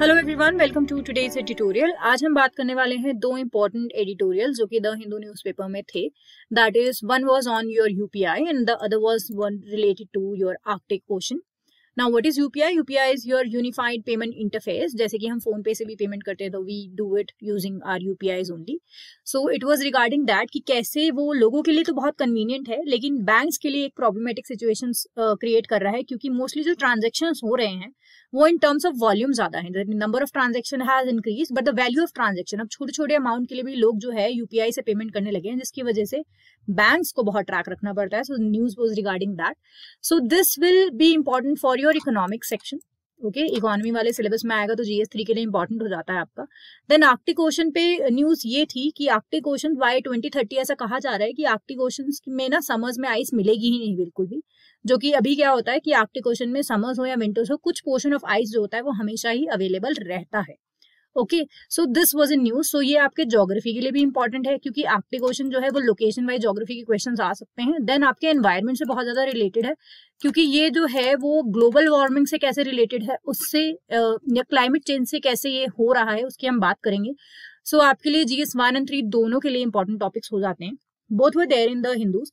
Hello everyone welcome to today's editorial आज हम बात करने वाले हैं दो इम्पोर्टेंट एडिटोरियल जो कि द हिंदू न्यूज़पेपर में थे that is one was on your UPI and the other was one related to your Arctic ocean now what is UPI UPI is your unified payment interface जैसे कि हम phone पे से भी पेमेंट करते हैं तो we do it using our UPI only so it was regarding that कि कैसे वो लोगों के लिए तो बहुत कन्वीनियंट है लेकिन बैंक्स के लिए एक प्रॉब्लमेटिक सिचुएशन क्रिएट कर रहा है क्योंकि मोस्टली जो ट्रांजेक्शन हो रहे हैं वो इन टर्म्स ऑफ वॉल्यूम ज्यादा है number of transaction has increase but the value of transaction अब छोटे छोटे अमाउंट के लिए भी लोग जो है यूपीआई से पेमेंट करने लगे हैं जिसकी वजह से बैंक्स को बहुत ट्रैक रखना पड़ता है so news was regarding that so this will be important for your economic section okay okay, economy वाले सिलेबस में आएगा तो जीएस थ्री के लिए इंपॉर्टेंट हो जाता है आपका देन आर्टिक ओशन पे न्यूज ये थी कि Arctic ocean by twenty thirty ऐसा कहा जा रहा है कि आर्टिक ओशन में ना समर्स में आइस मिलेगी ही नहीं बिल्कुल भी जो कि अभी क्या होता है कि आर्टिक ओशन में समर्स हो या विंटर्स हो कुछ पोर्शन ऑफ आइस जो होता है वो हमेशा ही अवेलेबल रहता है okay so this was a news so ये आपके जोग्राफी के लिए भी इंपॉर्टेंट है क्योंकि आर्टिक ओशन जो है वो लोकेशन वाइज जोग्राफी के क्वेश्चन आ सकते हैं देन आपके एनवायरमेंट से बहुत ज्यादा रिलेटेड है क्योंकि ये जो है वो ग्लोबल वार्मिंग से कैसे रिलेटेड है उससे या क्लाइमेट चेंज से कैसे ये हो रहा है उसकी हम बात करेंगे सो so, आपके लिए जीएस वन एंड थ्री दोनों के लिए इंपॉर्टेंट टॉपिक्स हो जाते हैं both were there in the Hindus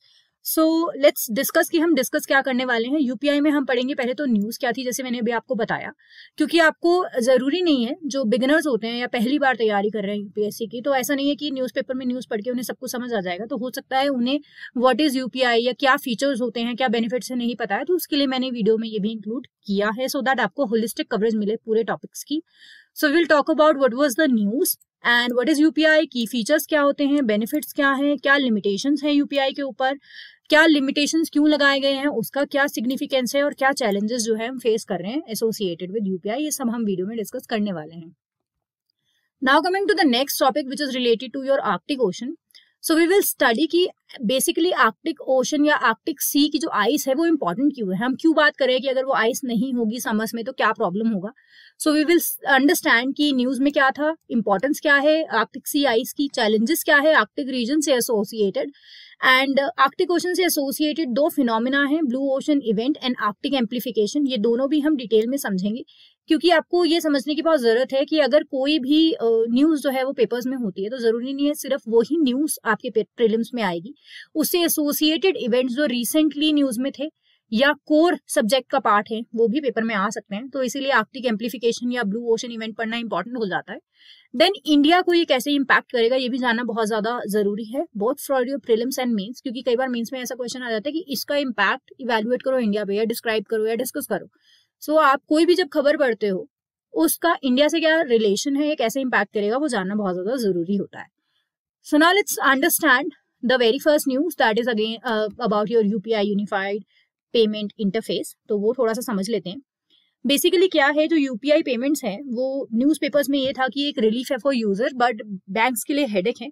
so let's discuss कि हम डिस्कस क्या करने वाले हैं यूपीआई में हम पढ़ेंगे पहले तो न्यूज़ क्या थी जैसे मैंने अभी आपको बताया क्योंकि आपको ज़रूरी नहीं है जो बिगिनर्स होते हैं या पहली बार तैयारी कर रहे हैं यूपीएससी की तो ऐसा नहीं है कि न्यूज़पेपर में न्यूज़ पढ़ के उन्हें सब कुछ समझ आ जाएगा तो हो सकता है उन्हें व्हाट इज़ यूपीआई या क्या फीचर्स होते हैं क्या बेनिफिट्स है नहीं पता है तो उसके लिए मैंने वीडियो में ये भी इंक्लूड किया है सो so दैट आपको होलिस्टिक कवरेज मिले पूरे टॉपिक्स की so will talk about what was the news and what is UPI की फीचर्स क्या होते हैं बेनिफिट्स क्या हैं क्या लिमिटेशंस हैं यूपीआई के ऊपर क्या लिमिटेशंस क्यों लगाए गए हैं उसका क्या सिग्निफिकेंस है और क्या चैलेंजेस जो है हम फेस कर रहे हैं एसोसिएटेड विद यूपीआई ये सब हम वीडियो में डिस्कस करने वाले हैं now coming to the next topic which is related to your Arctic ocean so we will study की बेसिकली आर्टिक ओशन या आर्टिक सी की जो आइस है वो इम्पोर्टेंट क्यों है हम क्यों बात करें कि अगर वो आइस नहीं होगी समर्स में तो क्या प्रॉब्लम होगा सो वी विल अंडरस्टैंड कि न्यूज में क्या था इम्पोर्टेंस क्या है आर्टिक सी आइस की चैलेंजेस क्या है आर्टिक रीजन से एसोसिएटेड एंड आर्कटिक ओशन से एसोसिएटेड दो फिनोमिना हैं blue ocean event and Arctic amplification ये दोनों भी हम डिटेल में समझेंगे क्योंकि आपको ये समझने की बहुत ज़रूरत है कि अगर कोई भी न्यूज़ जो है वो पेपर्स में होती है तो ज़रूरी नहीं है सिर्फ वही न्यूज़ आपके प्रिलिम्स में आएगी उससे एसोसिएटेड इवेंट्स जो रिसेंटली न्यूज़ में थे या कोर सब्जेक्ट का पार्ट है वो भी पेपर में आ सकते हैं तो इसीलिए आर्कटिक एम्प्लीफिकेशन या ब्लू ओशन इवेंट पढ़ना इंपॉर्टेंट हो जाता है देन इंडिया को ये कैसे इम्पैक्ट करेगा ये भी जानना बहुत ज्यादा जरूरी है बहुत from your prelims and mains क्योंकि कई बार मीन्स में ऐसा क्वेश्चन आ जाता है कि इसका इम्पैक्ट इवेल्युएट करो इंडिया पे या डिस्क्राइब करो या डिस्कस करो सो so, आप कोई भी जब खबर पढ़ते हो उसका इंडिया से क्या रिलेशन है या कैसे इम्पैक्ट करेगा वो जानना बहुत ज्यादा जरूरी होता है so now let's understand the very first news that is again about your UPI unified payment interface तो वो थोड़ा सा समझ लेते हैं बेसिकली क्या है जो यूपीआई पेमेंट्स हैं वो न्यूज़पेपर्स में ये था कि एक रिलीफ है फॉर यूजर बट बैंक्स के लिए हेडेक है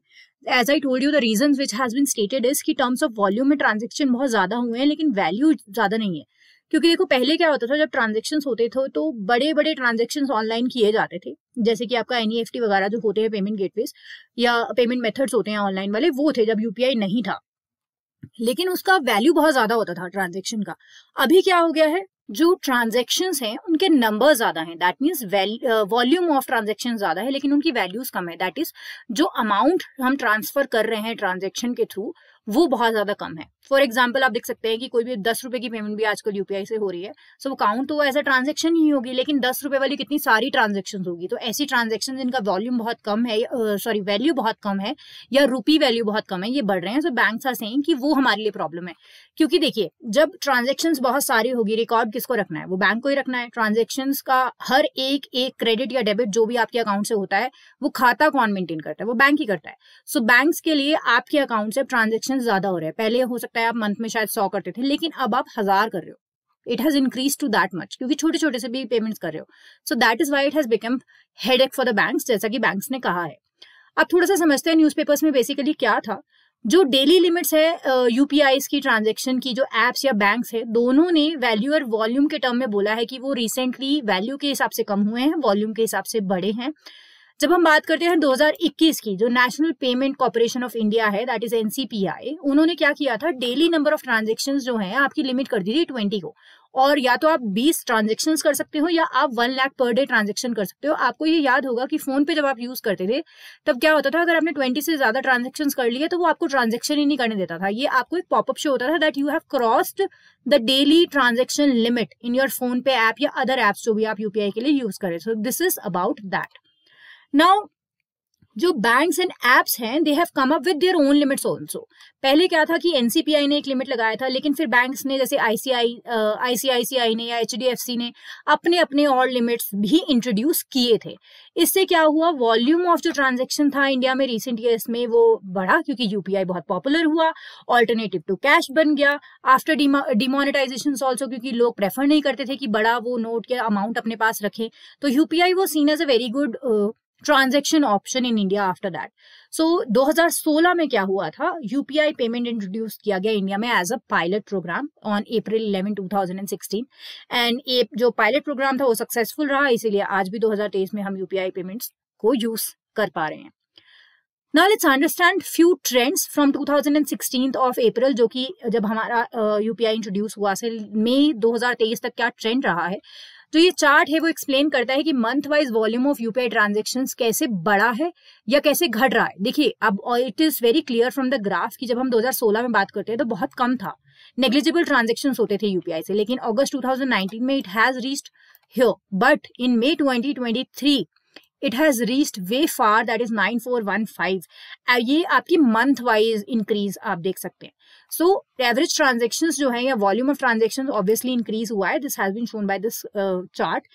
as I told you the reason which has been stated is कि टर्म्स ऑफ वॉल्यूम में ट्रांजेक्शन बहुत ज्यादा हुए हैं लेकिन वैल्यू ज्यादा नहीं है क्योंकि देखो पहले क्या होता था जब ट्रांजेक्शन होते थे तो बड़े बड़े ट्रांजेक्शन ऑनलाइन किए जाते थे जैसे कि आपका एन e वगैरह जो होते हैं पेमेंट गेटवेज या पेमेंट मेथड्स होते हैं ऑनलाइन वाले वो थे जब यूपीआई नहीं था लेकिन उसका वैल्यू बहुत ज्यादा होता था ट्रांजेक्शन का अभी क्या हो गया है जो ट्रांजेक्शन हैं उनके नंबर ज्यादा हैं that means volume of transaction ज्यादा है लेकिन उनकी वैल्यूज कम है दैट इज जो अमाउंट हम ट्रांसफर कर रहे हैं ट्रांजेक्शन के थ्रू वो बहुत ज्यादा कम है फॉर एग्जाम्पल आप देख सकते हैं कि कोई भी दस रुपए की पेमेंट भी आजकल यूपीआई से हो रही है सो so, काउंट तो एज अ ट्रांजेक्शन ही होगी लेकिन दस रुपए वाली कितनी सारी ट्रांजेक्शन होगी तो ऐसी ट्रांजेक्शन जिनका वॉल्यूम बहुत कम है सॉरी वैल्यू बहुत कम है या रुपी वैल्यू बहुत कम है ये बढ़ रहे हैं सो बैंक आर सेइंग की वो हमारे लिए प्रॉब्लम है क्योंकि देखिए जब ट्रांजेक्शन बहुत सारी होगी रिकॉर्ड किसको रखना है वो बैंक को ही रखना है ट्रांजेक्शन का हर एक एक क्रेडिट या डेबिट जो भी आपके अकाउंट से होता है वो खाता कौन मेंटेन करता है वो बैंक ही करता है सो so, बैंक के लिए आपके अकाउंट से ट्रांजेक्शन ट्रांजेक्शन ज्यादा हो रहे हैं पहले हो सकता है आप मंथ में शायद सौ करते थे लेकिन अब आप हजार कर रहे हो it has increase to that much क्योंकि छोटे छोटे से भी पेमेंट्स कर रहे हो so that is why it has become headache for the bank जैसा कि बैंक ने कहा है आप थोड़ा सा समझते हैं न्यूज में बेसिकली क्या था जो डेली लिमिट्स है यूपीआई की ट्रांजेक्शन की जो एप्स या बैंक है दोनों ने वैल्यू और वॉल्यूम के टर्म में बोला है कि वो रिसेंटली वैल्यू के हिसाब से कम हुए हैं वॉल्यूम के हिसाब से बढ़े हैं जब हम बात करते हैं 2021 की जो National Payment Corporation of India है दैट इज एनसीपीआई उन्होंने क्या किया था डेली नंबर ऑफ ट्रांजेक्शन जो है आपकी लिमिट कर दी थी ट्वेंटी को और या तो आप 20 ट्रांजेक्शन कर सकते हो या आप one lakh per day transaction कर सकते हो आपको ये याद होगा कि फोन पे जब आप यूज करते थे तब क्या होता था अगर आपने 20 से ज्यादा ट्रांजेक्शन कर लिए तो वो आपको ट्रांजेक्शन ही नहीं करने देता था ये आपको एक पॉपअप शो होता था that you have crossed the daily transaction limit in your PhonePe app या अदर ऐप्स जो भी आप यूपीआई के लिए यूज करें so this is about that now जो बैंक्स एंड एप्स हैं they have come up with their own limits also पहले क्या था कि एनसीपीआई ने एक लिमिट लगाया था लेकिन फिर बैंक्स ने जैसे आईसीआई आईसीआईसीआई uh, ने या एचडीएफसी ने अपने अपने और लिमिट्स भी इंट्रोड्यूस किए थे इससे क्या हुआ वॉल्यूम ऑफ जो ट्रांजेक्शन था इंडिया में रिसेंट ईयर्स में वो बढ़ा क्योंकि यूपीआई बहुत पॉपुलर हुआ ऑल्टरनेटिव टू कैश बन गया आफ्टर डिमोनिटाइजेशन ऑल्सो क्योंकि लोग प्रेफर नहीं करते थे कि बड़ा वो नोट या अमाउंट अपने पास रखें तो यूपीआई वो seen as a very good transaction option in India after that so 2016 में क्या हुआ था यूपीआई पेमेंट इंट्रोड्यूस किया गया इंडिया में as a pilot programme on April 11 2016 and ये जो पायलट प्रोग्राम था वो सक्सेसफुल रहा इसीलिए आज भी 2023 में हम यूपीआई पेमेंट्स को यूज कर पा रहे हैं Now let's understand few trends from 2016 of April जो कि जब हमारा यूपीआई uh, इंट्रोड्यूस हुआ से मई 2023 तक क्या ट्रेंड रहा है तो ये चार्ट है वो एक्सप्लेन करता है कि month wise volume of UPI transaction कैसे बढ़ा है या कैसे घट रहा है देखिए अब it is very clear from the graph कि जब हम 2016 में बात करते हैं तो बहुत कम था नेग्लिजिबल ट्रांजेक्शन होते थे यूपीआई से लेकिन अगस्त टू में it has reached here but in May twenty it has reached way far that is nine ये आपकी मंथ वाइज इंक्रीज आप देख सकते हैं सो एवरेज ट्रांजेक्शन जो है या volume of transaction obviously increase हुआ है this has been shown by this chart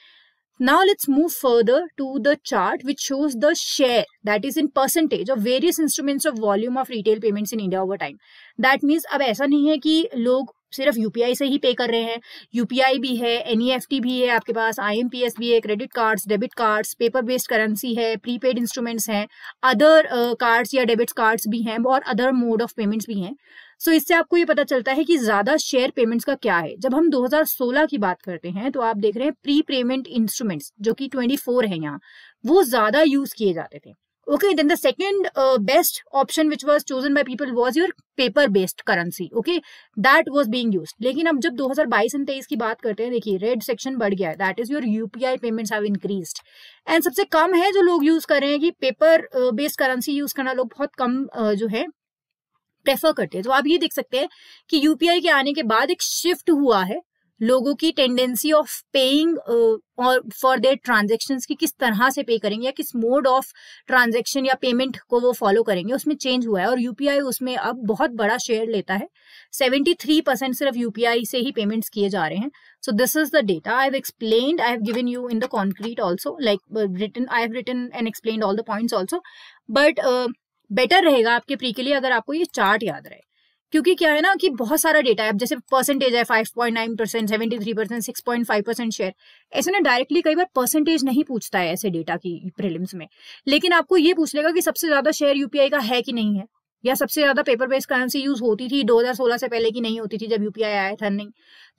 Now let's move further to the chart which shows the share that is in percentage of various instruments of volume of retail payments in India over time. That means अब ऐसा नहीं है कि लोग सिर्फ UPI से ही पे कर रहे हैं यूपीआई भी है एनईएफटी e भी है आपके पास आईएमपीएस भी है credit cards debit cards paper based currency है प्रीपेड इंस्ट्रूमेंट्स हैं अदर कार्ड्स uh, या डेबिट कार्ड्स भी हैं और अदर मोड ऑफ पेमेंट्स भी हैं सो so, इससे आपको ये पता चलता है कि ज्यादा शेयर पेमेंट्स का क्या है जब हम 2016 की बात करते हैं तो आप देख रहे हैं प्री पेमेंट इंस्ट्रूमेंट्स जो कि 24 है यहाँ वो ज्यादा यूज किए जाते थे okay then the second uh, best option which was chosen by people was your paper based currency okay that was being used लेकिन अब जब 2022 एंड 23 की बात करते हैं देखिए रेड सेक्शन बढ़ गया है that is your UPI payments have increased and सबसे कम है जो लोग यूज कर रहे हैं कि पेपर बेस्ड करेंसी यूज करना लोग बहुत कम uh, जो है प्रेफर करते हैं तो आप ये देख सकते हैं कि यूपीआई के आने के बाद एक शिफ्ट हुआ है लोगों की टेंडेंसी ऑफ पेइंग और फॉर देयर ट्रांजेक्शन की किस तरह से पे करेंगे या किस मोड ऑफ ट्रांजेक्शन या पेमेंट को वो फॉलो करेंगे उसमें चेंज हुआ है और यूपीआई उसमें अब बहुत बड़ा शेयर लेता है 73 परसेंट सिर्फ यूपीआई से ही पेमेंट्स किए जा रहे हैं so this is the data I have explain I have given you in the concrete also like written I have written and explain all the point also but better रहेगा आपके pre के लिए अगर आपको ये चार्ट याद रहे क्योंकि क्या है ना कि बहुत सारा डेटा है अब जैसे परसेंटेज है five point nine percent seventy three percent six point five percent share ऐसे ना डायरेक्टली कई बार परसेंटेज नहीं पूछता है ऐसे डेटा की प्रिलिम्स में लेकिन आपको ये पूछ लेगा कि सबसे ज्यादा शेयर यूपीआई का है कि नहीं है या सबसे ज्यादा पेपर बेस्ड करेंसी यूज होती थी 2016 से पहले की नहीं होती थी जब यूपीआई आया था नहीं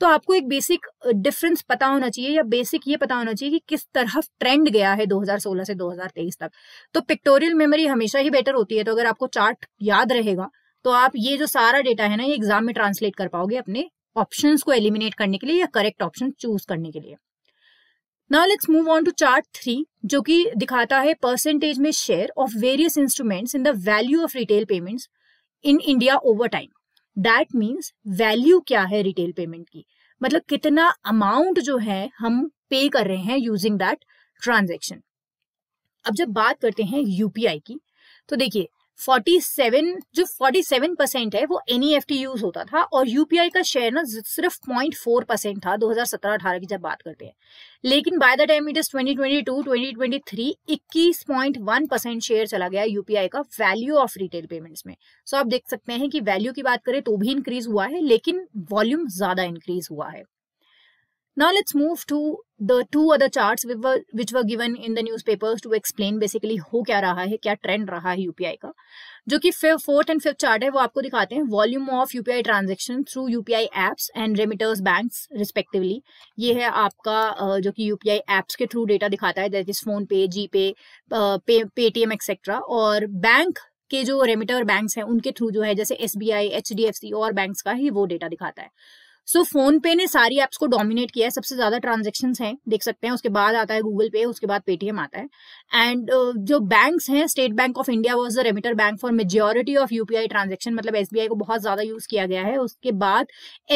तो आपको एक बेसिक डिफरेंस पता होना चाहिए या बेसिक ये पता होना चाहिए कि किस तरह ट्रेंड गया है 2016 से 2023 तक तो पिक्टोरियल मेमोरी हमेशा ही बेटर होती है तो अगर आपको चार्ट याद रहेगा तो आप ये जो सारा डेटा है ना ये एग्जाम में ट्रांसलेट कर पाओगे अपने ऑप्शंस को एलिमिनेट करने के लिए या करेक्ट ऑप्शन चूज करने के लिए now let's move on to chart three जो कि दिखाता है परसेंटेज में share of various instruments in the value of retail payments in India over time that means value क्या है रिटेल पेमेंट की मतलब कितना अमाउंट जो है हम पे कर रहे हैं यूजिंग दैट ट्रांजेक्शन अब जब बात करते हैं यूपीआई की तो देखिए 47 जो 47 परसेंट है वो एन यूज e होता था और यूपीआई का शेयर ना सिर्फ 0.4 परसेंट था 2017-18 की जब बात करते हैं लेकिन by the time it is 2022 2023 21.1 percent share चला गया यूपीआई का वैल्यू ऑफ रिटेल पेमेंट्स में सो so आप देख सकते हैं कि वैल्यू की बात करें तो भी इंक्रीज हुआ है लेकिन वॉल्यूम ज्यादा इंक्रीज हुआ है now let's move to the two other charts which were, which were given in the newspapers to explain basically हो क्या रहा है क्या ट्रेंड रहा है यूपीआई का जो कि फोर्थ एंड फिफ्थ चार्ट है वो आपको दिखाते हैं volume of UPI transaction through UPI apps and remitters banks respectively ये है आपका जो कि यूपीआई एप्स के थ्रू डेटा दिखाता है दैट इज फोन पे जी पे पेटीएम एक्सेट्रा और बैंक के जो रेमिटर बैंक्स हैं उनके थ्रू जो है जैसे S B I H D F C और बैंक्स का ही वो डेटा दिखाता है सो फोन पे ने सारी ऐप्स को डोमिनेट किया है सबसे ज्यादा ट्रांजेक्शन है देख सकते हैं उसके बाद आता है गूगल पे उसके बाद पेटीएम आता है एंड uh, जो बैंक है State Bank of India was the remitter bank for majority of UPI transaction मतलब एस को बहुत ज्यादा यूज किया गया है उसके बाद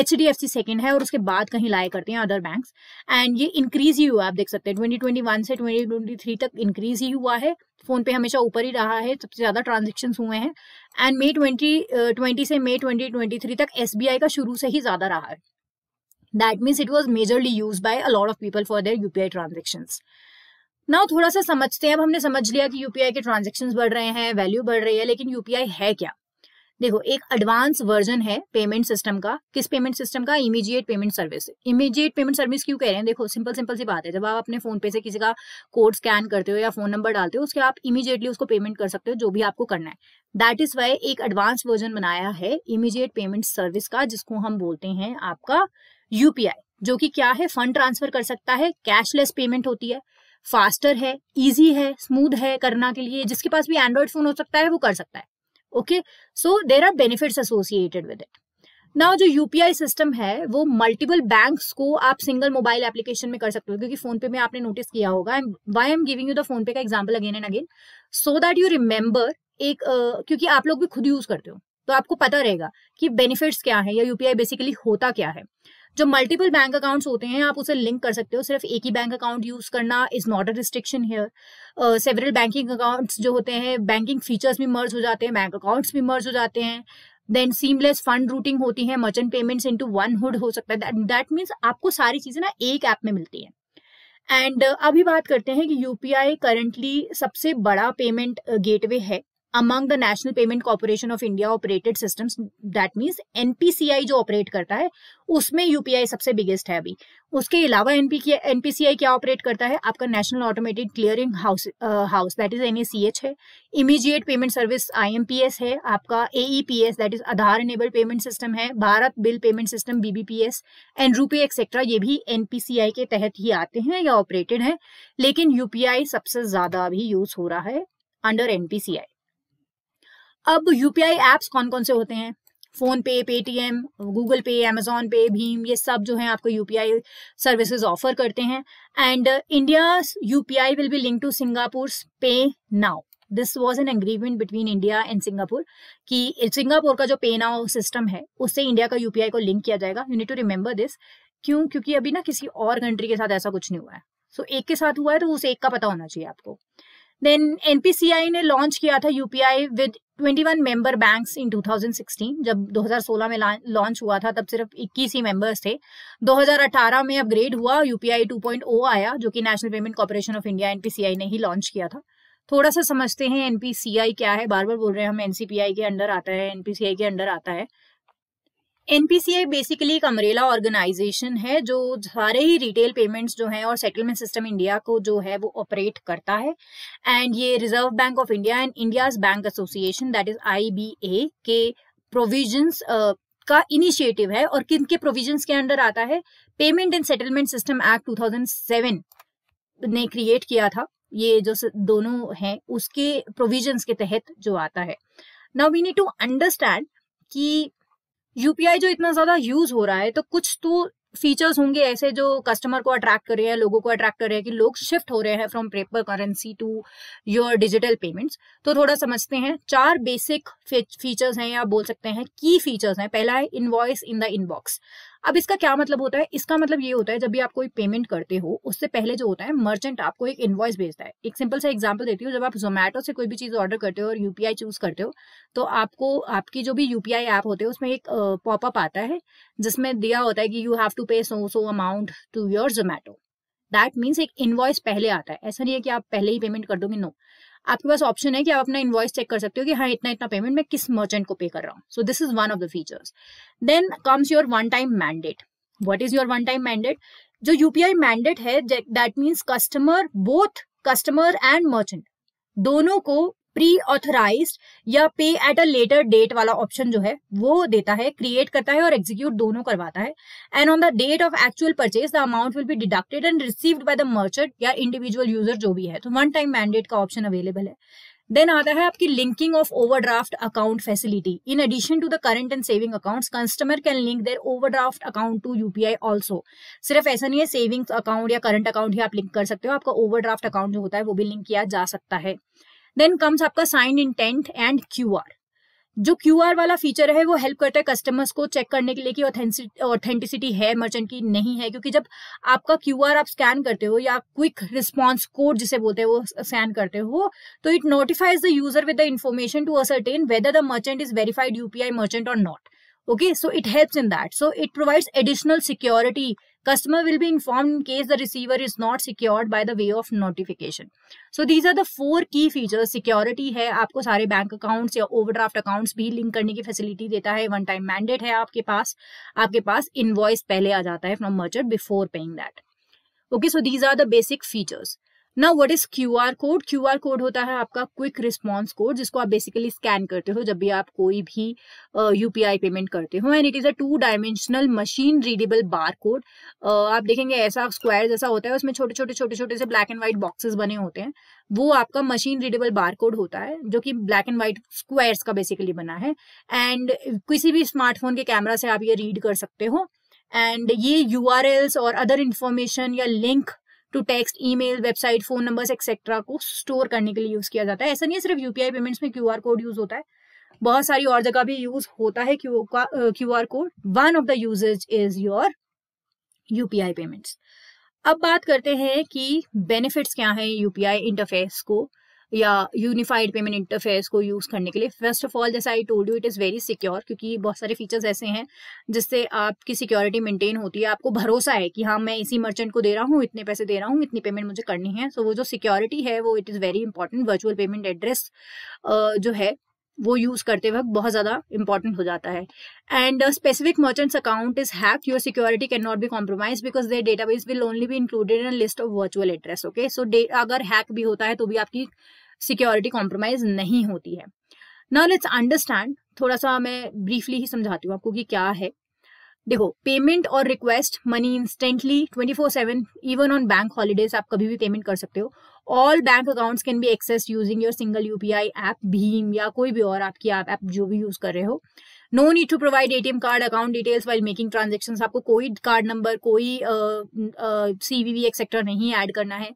H D F C second है और उसके बाद कहीं लाए करते हैं अदर बैंक एंड ये इंक्रीज ही हुआ आप देख सकते हैं ट्वेंटी ट्वेंटी वन से ट्वेंटी ट्वेंटी थ्री तक इंक्रीज ही हुआ है फोन पे हमेशा ऊपर ही रहा है सबसे ज्यादा ट्रांजेक्शन हुए हैं एंड मे ट्वेंटी ट्वेंटी से मे ट्वेंटी ट्वेंटी थ्री तक एस बी आई का शुरू से ही ज्यादा रहा है that means it was majorly used by a lot of people for their UPI transaction now थोड़ा सा समझते हैं अब हमने समझ लिया कि यूपीआई के ट्रांजेक्शन बढ़ रहे हैं वैल्यू बढ़ रही है लेकिन यूपीआई है क्या देखो एक एडवांस वर्जन है पेमेंट सिस्टम का किस पेमेंट सिस्टम का immediate payment service immediate payment service क्यों कह रहे हैं देखो सिंपल सिंपल सी बात है जब आप अपने फोन पे से किसी का कोड स्कैन करते हो या फोन नंबर डालते हो उसके आप इमीडिएटली उसको पेमेंट कर सकते हो जो भी आपको करना है दैट इज वाई एक एडवांस वर्जन बनाया है इमीजिएट पेमेंट सर्विस का जिसको हम बोलते हैं आपका यूपीआई जो कि क्या है फंड ट्रांसफर कर सकता है कैशलेस पेमेंट होती है फास्टर है इजी है स्मूथ है करना के लिए जिसके पास भी एंड्रॉइड फोन हो सकता है वो कर सकता है okay so there are benefit associated with it ना जो यूपीआई सिस्टम है वो मल्टीपल बैंक को आप सिंगल मोबाइल एप्लीकेशन में कर सकते हो क्योंकि फोन पे में आपने नोटिस किया होगा why I'm giving you the PhonePe का example again and again so that you remember एक uh, क्योंकि आप लोग भी खुद यूज करते हो तो आपको पता रहेगा कि बेनिफिट्स क्या है या यूपीआई बेसिकली होता क्या है जो मल्टीपल बैंक अकाउंट्स होते हैं आप उसे लिंक कर सकते हो सिर्फ एक ही बैंक अकाउंट यूज करना is not a restriction here several banking accounts जो होते हैं बैंकिंग फीचर्स भी मर्ज हो जाते हैं बैंक अकाउंट्स भी मर्ज हो जाते हैं देन सीमलेस फंड रूटिंग होती है merchant payments into one hood हो सकता है दैट मीन्स आपको सारी चीजें ना एक ऐप में मिलती है एंड uh, अभी बात करते हैं कि यूपीआई करंटली सबसे बड़ा पेमेंट गेटवे है among the National Payment Corporation of India operated system that means NPCI जो ऑपरेट करता है उसमें यूपीआई सबसे बिगेस्ट है अभी उसके अलावा एनपीसीआई क्या ऑपरेट करता है आपका National Automated Clearing House house that is NACH है इमीडिएट पेमेंट सर्विस आईएमपीएस है आपका AEPS that is Aadhaar enable payment system है Bharat bill payment system BBPS and RuPay etcetera ये भी एनपीसीआई के तहत ही आते हैं या ऑपरेटेड है लेकिन यूपीआई सबसे ज्यादा अभी यूज हो रहा है अंडर एनपीसीआई अब यूपीआई एप्स कौन कौन से होते हैं फोन पे पेटीएम गूगल पे अमेजोन पे भीम ये सब जो है आपको यूपीआई सर्विसेज ऑफर करते हैं and India UPI will be link to Singapore pay now this was an agreement between India and Singapore कि सिंगापुर का जो पे नाउ सिस्टम है उससे इंडिया का यूपीआई को लिंक किया जाएगा यू टू रिमेंबर दिस क्यों क्योंकि अभी ना किसी और कंट्री के साथ ऐसा कुछ नहीं हुआ है सो so, एक के साथ हुआ है तो उस एक का पता होना चाहिए आपको देन एनपीसीआई ने लॉन्च किया था UPI with 21 member banks in 2016 जब 2016 में लॉन्च हुआ था तब सिर्फ 21 ही मेंबर्स थे 2018 में अपग्रेड हुआ यूपीआई 2.0 आया जो कि National Payment Corporation of India NPCI ने ही लॉन्च किया था थोड़ा सा समझते हैं एनपीसीआई क्या है बार बार बोल रहे हैं हम एनसीपीआई के अंडर आता है एनपीसीआई के अंडर आता है एनपीसीआई बेसिकली एक अमरेला ऑर्गेनाइजेशन है जो सारे ही रिटेल पेमेंट्स जो है और सेटलमेंट सिस्टम इंडिया को जो है वो ऑपरेट करता है एंड ये Reserve Bank of India and India's bank association that is I के प्रोविजंस का इनिशिएटिव है और किन के प्रोविजंस के अंडर आता है payment and settlement system act two ने क्रिएट किया था ये जो दोनों हैं उसके प्रोविजंस के तहत जो आता है now we need to understand कि यूपीआई जो इतना ज्यादा यूज हो रहा है तो कुछ तो फीचर्स होंगे ऐसे जो कस्टमर को अट्रैक्ट कर रहे हैं लोगों को अट्रैक्ट कर रहे हैं कि लोग शिफ्ट हो रहे हैं from paper currency to your digital payments तो थोड़ा समझते हैं चार बेसिक फीचर्स हैं या बोल सकते हैं की फीचर्स हैं पहला है इनवॉइस इन द इनबॉक्स अब इसका क्या मतलब होता है इसका मतलब ये होता है जब भी आप कोई पेमेंट करते हो उससे पहले जो होता है मर्चेंट आपको एक इन्वॉइस भेजता है एक सिंपल सा एग्जाम्पल देती हूँ जब आप जोमेटो से कोई भी चीज़ ऑर्डर करते हो और यूपीआई चूज करते हो तो आपको आपकी जो भी यूपीआई ऐप होते हैं उसमें एक पॉपअप आता है जिसमें दिया होता है कि you have to pay so so amount to your Zomato that means एक इन्वॉइस पहले आता है ऐसा नहीं है कि आप पहले ही पेमेंट कर दोगे नो no. आपके पास ऑप्शन है कि आप अपना इन्वॉइस चेक कर सकते हो कि हाँ इतना इतना पेमेंट मैं किस मर्चेंट को पे कर रहा हूँ so this is one of the features then comes your one time mandate what is your one time mandate जो यूपीआई मैंडेट है that means customer both customer and merchant दोनों को प्री ऑथराइज या pay at a later date वाला option जो है वो देता है क्रिएट करता है और एग्जीक्यूट दोनों करवाता है and on the date of actual purchase the amount will be deducted and received by the merchant या इंडिविजुअल यूजर जो भी है तो वन टाइम मैंडेट का ऑप्शन अवेलेबल है देन आता है आपकी linking of overdraft account facility in addition to the current and saving accounts customer can link over overdraft account to UPI also सिर्फ ऐसा नहीं है सेविंग्स अकाउंट या करंट अकाउंट ही आप लिंक कर सकते हो आपका ओवरड्राफ्ट अकाउंट जो होता है वो भी लिंक किया जा सकता है देन कम्स आपका साइन इंटेंट एंड क्यू जो क्यू वाला फीचर है वो हेल्प करता है कस्टमर्स को चेक करने के लिए कि ऑथेंटिसिटी है मर्चेंट की नहीं है क्योंकि जब आपका क्यू आप स्कैन करते हो या क्विक रिस्पॉन्स कोड जिसे बोलते हैं वो स्कैन करते हो तो it notifies the user with the information to ascertain whether the merchant is verified UPI merchant or not okay so it helps in that so it provides additional security Customer will be informed in case the receiver is not secured by the way of notification. So these are the four key features. Security hai aapko sare bank accounts ya overdraft accounts bhi link karne ki facility deta hai one time mandate hai aapke paas aapke paas invoice pehle aa jata hai from merchant before paying that. Okay, so these are the basic features. ना what is Q R code Q R code होता है आपका quick response code जिसको आप basically scan करते हो जब भी आप कोई भी यूपीआई uh, पेमेंट करते हो and it is a two dimensional machine readable bar code आप देखेंगे ऐसा स्क्वायर जैसा होता है उसमें छोटे छोटे छोटे छोटे से ब्लैक एंड व्हाइट बॉक्सेस बने होते हैं वो आपका मशीन रीडेबल बार कोड होता है जो कि ब्लैक एंड व्हाइट स्क्वायर्स का बेसिकली बना है एंड किसी भी स्मार्टफोन के कैमरा से आप ये रीड कर सकते हो एंड ये यू और अदर इन्फॉर्मेशन या link to text email website phone number etcetera को स्टोर करने के लिए यूज किया जाता है ऐसा नहीं है सिर्फ यूपीआई पेमेंट्स में क्यूआर कोड यूज होता है बहुत सारी और जगह भी यूज होता है Q Q R code one of the usages is your UPI payments अब बात करते हैं कि बेनिफिट्स क्या है यूपीआई इंटरफेस को या यूनिफाइड पेमेंट इंटरफेस को यूज़ करने के लिए फर्स्ट ऑफ ऑल जैसे I told you it is very secure क्योंकि बहुत सारे फीचर्स ऐसे हैं जिससे आपकी सिक्योरिटी मेंटेन होती है आपको भरोसा है कि हाँ मैं इसी मर्चेंट को दे रहा हूँ इतने पैसे दे रहा हूँ इतनी पेमेंट मुझे करनी है सो so, वो जो सिक्योरिटी है वो it is very important virtual payment address जो है वो यूज करते वक्त बहुत ज्यादा इंपॉर्टेंट हो जाता है and specific merchants account is hack your security can not be compromise because their data base will only be included in list of virtual address okay so अगर हैक भी होता है तो भी आपकी सिक्योरिटी कॉम्प्रोमाइज नहीं होती है नाउ लेट्स अंडरस्टैंड थोड़ा सा मैं ब्रीफली ही समझाती हूँ आपको कि क्या है देखो पेमेंट और request money instantly twenty four seven even on bank holidays आप कभी भी पेमेंट कर सकते हो all bank accounts can be access using your single UPI app भीम या कोई भी और आपकी ऐप आप जो भी यूज कर रहे हो no need to provide ATM card account details while making transaction आपको कोई कार्ड नंबर कोई सीवीवी एक्सेट्रा नहीं ऐड करना है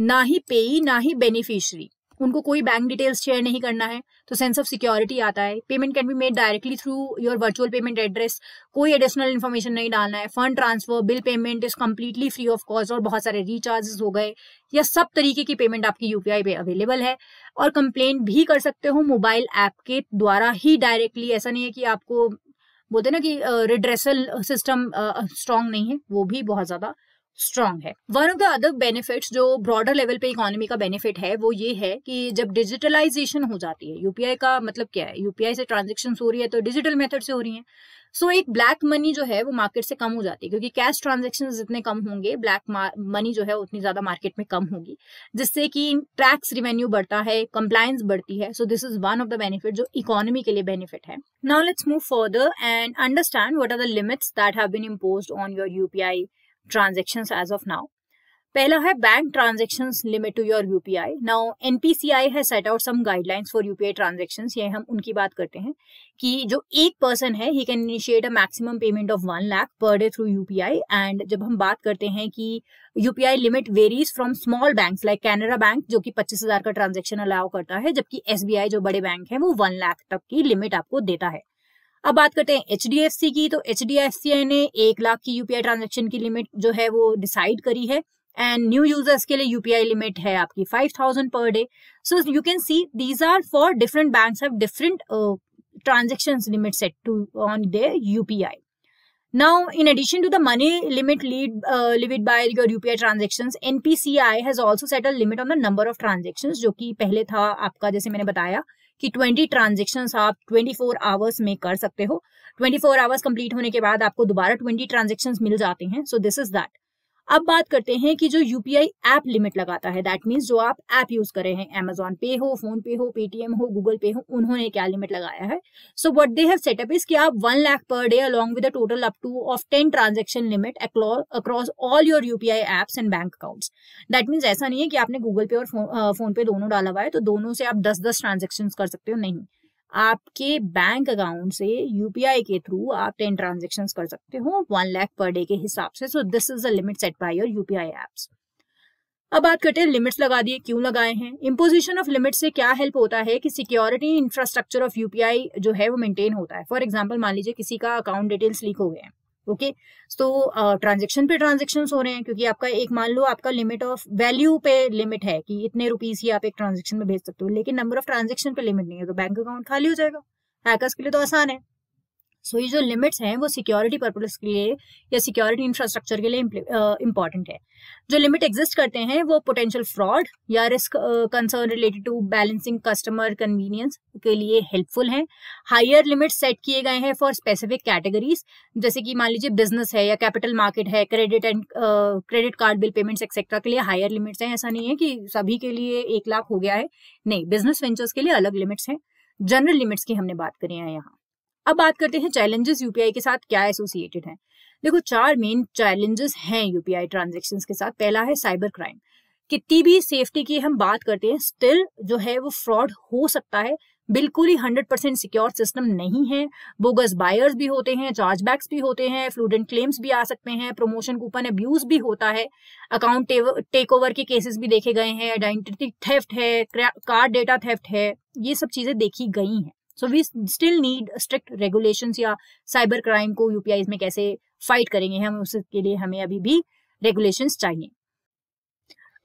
ना ही पेई ना ही बेनिफिशरी उनको कोई बैंक डिटेल्स शेयर नहीं करना है तो सेंस ऑफ सिक्योरिटी आता है payment can be made directly through your virtual payment address कोई एडिशनल इन्फॉर्मेशन नहीं डालना है fund transfer bill payment is completely free of cost और बहुत सारे रिचार्जेस हो गए या सब तरीके की पेमेंट आपकी यूपीआई पे अवेलेबल है और कंप्लेन भी कर सकते हो मोबाइल ऐप के द्वारा ही डायरेक्टली ऐसा नहीं है कि आपको बोलते ना कि रिड्रेसल सिस्टम स्ट्रांग नहीं है वो भी बहुत ज्यादा स्ट्रांग है one of the other benefits जो ब्रॉडर लेवल पे इकोनॉमी का बेनिफिट है वो ये है कि जब डिजिटलाइजेशन हो जाती है यूपीआई का मतलब क्या है यूपीआई से ट्रांजेक्शन हो रही है तो डिजिटल मेथड से हो रही है सो so, एक ब्लैक मनी जो है वो मार्केट से कम हो जाती है क्योंकि कैश ट्रांजेक्शन जितने कम होंगे ब्लैक मनी जो है उतनी ज्यादा मार्केट में कम होगी जिससे कि टैक्स रिवेन्यू बढ़ता है कंप्लायंस बढ़ती है so this is one of the benefit जो इकोनॉमी के लिए बेनिफिट है now let's move further and understand what are the limits that have been impose on your UPI transaction as of now पहला है bank transaction limit to your UPI now NPCI है set out some guidelines for UPI transaction ये हम उनकी बात करते हैं कि जो एक पर्सन है ही can initiate a maximum payment of one lakh per day through UPI and जब हम बात करते हैं कि UPI limit varies from small bank like Canara bank जो कि पच्चीस हजार का ट्रांजेक्शन अलाउ करता है जबकि एसबीआई जो बड़े बैंक है वो वन लाख तक की लिमिट आपको देता है अब बात करते हैं एच डी एफ सी की तो एच डी एफ सी ने एक लाख की यूपीआई ट्रांजेक्शन की लिमिट जो है वो डिसाइड करी है एंड न्यू यूजर्स के लिए यूपीआई लिमिट है आपकी five thousand per day so you can see these are for different bank have different transaction limit set to on their UPI Now, in addition to the money limit lead, uh, levied by your UPI transactions, NPCI has also set a limit on the number of transactions, जो कि पहले था आपका जैसे मैंने बताया कि 20 transaction आप 24 आवर्स में कर सकते हो 24 आवर्स कंप्लीट होने के बाद आपको दोबारा 20 ट्रांजेक्शन मिल जाते हैं सो दिस इज दैट अब बात करते हैं कि जो यूपीआई ऐप लिमिट लगाता है दैट मीन्स जो आप ऐप यूज कर रहे हैं अमेजोन पे हो फोन पे हो पेटीएम हो गूगल पे हो उन्होंने क्या लिमिट लगाया है so what they have setup is कि आप one lakh per day along with total up to of ten transaction limit across all your UPI apps and bank accounts that means ऐसा नहीं है कि आपने गूगल पे और फोन पे दोनों डाला हुआ है तो दोनों से आप दस दस ट्रांजेक्शन कर सकते हो नहीं आपके बैंक अकाउंट से यूपीआई के थ्रू आप टेन ट्रांजेक्शन कर सकते हो वन लैख पर डे के हिसाब से so this is a limit set by your UPI apps अब बात करते हैं लिमिट्स लगा दिए क्यों लगाए हैं इम्पोजिशन ऑफ लिमिट से क्या हेल्प होता है कि सिक्योरिटी इंफ्रास्ट्रक्चर ऑफ यूपीआई जो है वो मेंटेन होता है फॉर एग्जाम्पल मान लीजिए किसी का अकाउंट डिटेल्स लीक हो गए हैं ओके तो ट्रांजेक्शन पे ट्रांजेक्शन हो रहे हैं क्योंकि आपका एक मान लो आपका लिमिट ऑफ वैल्यू पे लिमिट है कि इतने रुपीज ही आप एक ट्रांजेक्शन में भेज सकते हो लेकिन नंबर ऑफ ट्रांजेक्शन पे लिमिट नहीं है तो बैंक अकाउंट खाली हो जाएगा हैकर्स के लिए तो आसान है सो ये जो लिमिट्स हैं वो सिक्योरिटी पर्पज के लिए या सिक्योरिटी इंफ्रास्ट्रक्चर के लिए इम्पॉर्टेंट uh, है जो लिमिट एग्जिस्ट करते हैं वो पोटेंशियल फ्रॉड या risk concern related to balancing customer convenience के लिए हेल्पफुल हैं हायर लिमिट सेट किए गए हैं फॉर स्पेसिफिक कैटेगरीज जैसे कि मान लीजिए बिजनेस है या कैपिटल मार्केट है credit and credit card bill payments etcetera के लिए हायर लिमिट्स हैं ऐसा नहीं है कि सभी के लिए एक लाख हो गया है नहीं बिजनेस वेंचर्स के लिए अलग लिमिट्स हैं जनरल लिमिट्स की हमने बात करी है यहाँ अब बात करते हैं चैलेंजेस यूपीआई के साथ क्या एसोसिएटेड हैं देखो चार मेन चैलेंजेस हैं यूपीआई ट्रांजेक्शन के साथ पहला है साइबर क्राइम कितनी भी सेफ्टी की हम बात करते हैं स्टिल जो है वो फ्रॉड हो सकता है बिल्कुल ही हंड्रेड परसेंट सिक्योर सिस्टम नहीं है बोगस बायर्स भी होते हैं चार्जबैक्स भी होते हैं फ्लूडेंट क्लेम्स भी आ सकते हैं प्रमोशन कूपन अब्यूज भी होता है अकाउंट टेक ओवर के केसेस भी देखे गए हैं आइडेंटिटी थेफ्ट है कार्ड डेटा थेफ्ट है ये सब चीजें देखी गई हैं so we still need strict regulation या साइबर क्राइम को यूपीआई में कैसे फाइट करेंगे हम उसके लिए हमें अभी भी रेगुलेशन चाहिए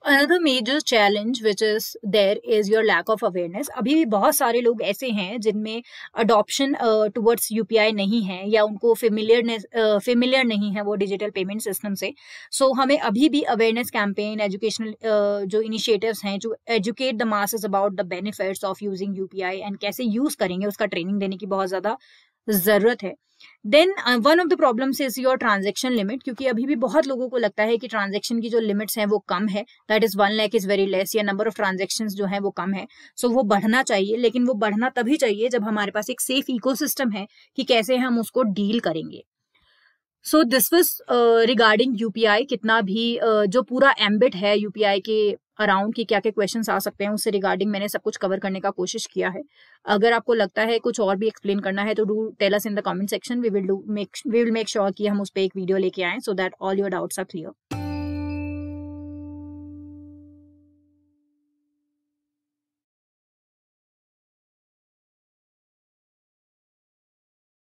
another major challenge which is there is your lack of awareness अभी भी बहुत सारे लोग ऐसे हैं जिनमें अडॉप्शन पी आई नहीं है या उनको फेमिलियरनेस फेमिलियर uh, नहीं है वो डिजिटल पेमेंट सिस्टम से सो so, हमें अभी भी अवेयरनेस कैंपेन एजुकेशनल जो इनिशिएटिव हैं जो educate the masses about the benefits of using UPI and कैसे यूज करेंगे उसका ट्रेनिंग देने की बहुत ज्यादा ज़रूरत है then one of the problems is your transaction limit क्योंकि अभी भी बहुत लोगों को लगता है कि ट्रांजेक्शन की जो लिमिट्स हैं वो कम है that is one lakh is very less या नंबर ऑफ ट्रांजेक्शन जो है वो कम है सो so, वो बढ़ना चाहिए लेकिन वो बढ़ना तभी चाहिए जब हमारे पास एक सेफ सिस्टम है कि कैसे हम उसको डील करेंगे so this was regarding UPI कितना भी uh, जो पूरा एम्बिट है यूपीआई के अराउंड कि क्या क्या क्वेश्चन आ सकते हैं उससे रिगार्डिंग मैंने सब कुछ कवर करने का कोशिश किया है अगर आपको लगता है कुछ और भी एक्सप्लेन करना है तो do tell us in the comment section we will do make we will make sure कि हम उस पर एक वीडियो लेके आए so that all your doubts are clear